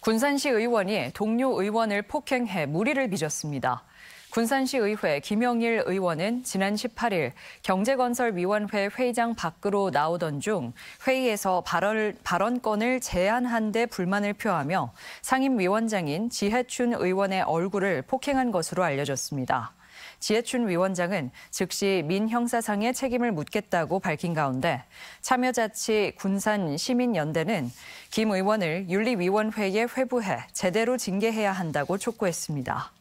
군산시 의원이 동료 의원을 폭행해 무리를 빚었습니다. 군산시의회 김영일 의원은 지난 18일 경제건설위원회 회의장 밖으로 나오던 중 회의에서 발언, 발언권을 제한한 데 불만을 표하며 상임위원장인 지혜춘 의원의 얼굴을 폭행한 것으로 알려졌습니다. 지해춘 위원장은 즉시 민형사상의 책임을 묻겠다고 밝힌 가운데 참여자치 군산 시민연대는 김 의원을 윤리위원회에 회부해 제대로 징계해야 한다고 촉구했습니다.